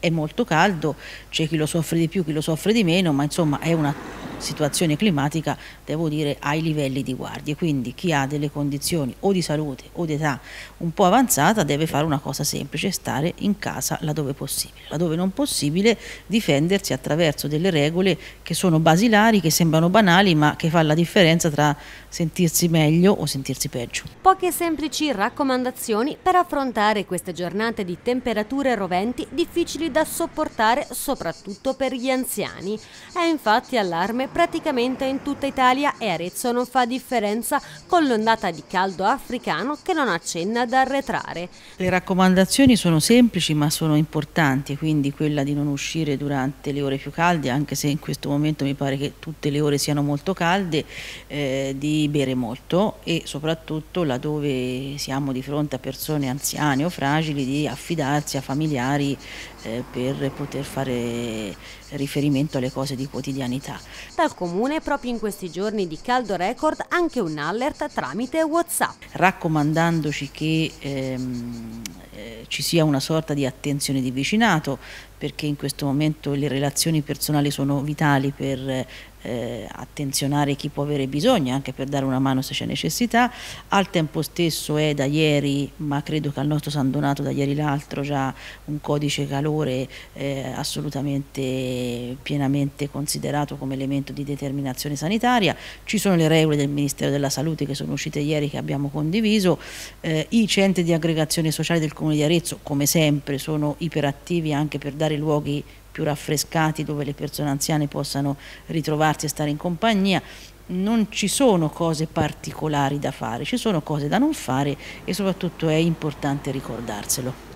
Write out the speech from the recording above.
È molto caldo, c'è chi lo soffre di più, chi lo soffre di meno, ma insomma è una situazione climatica devo dire ai livelli di guardie, quindi chi ha delle condizioni o di salute o di età un po' avanzata deve fare una cosa semplice, stare in casa laddove possibile, laddove non possibile difendersi attraverso delle regole che sono basilari, che sembrano banali ma che fa la differenza tra sentirsi meglio o sentirsi peggio. Poche semplici raccomandazioni per affrontare queste giornate di temperature roventi difficili da sopportare soprattutto per gli anziani. È infatti allarme praticamente in tutta Italia e Arezzo non fa differenza con l'ondata di caldo africano che non accenna ad arretrare. Le raccomandazioni sono semplici ma sono importanti, quindi quella di non uscire durante le ore più calde, anche se in questo momento mi pare che tutte le ore siano molto calde, eh, di bere molto e soprattutto laddove siamo di fronte a persone anziane o fragili di affidarsi a familiari eh, per poter fare riferimento alle cose di quotidianità al Comune proprio in questi giorni di caldo record anche un alert tramite Whatsapp. Raccomandandoci che ehm, eh, ci sia una sorta di attenzione di vicinato, perché in questo momento le relazioni personali sono vitali per eh, attenzionare chi può avere bisogno, anche per dare una mano se c'è necessità. Al tempo stesso è da ieri, ma credo che al nostro San Donato da ieri l'altro già un codice calore eh, assolutamente pienamente considerato come elemento di determinazione sanitaria. Ci sono le regole del Ministero della Salute che sono uscite ieri che abbiamo condiviso. Eh, I centri di aggregazione sociale del Comune di Arezzo, come sempre, sono iperattivi anche per dare dare luoghi più raffrescati dove le persone anziane possano ritrovarsi e stare in compagnia. Non ci sono cose particolari da fare, ci sono cose da non fare e soprattutto è importante ricordarselo.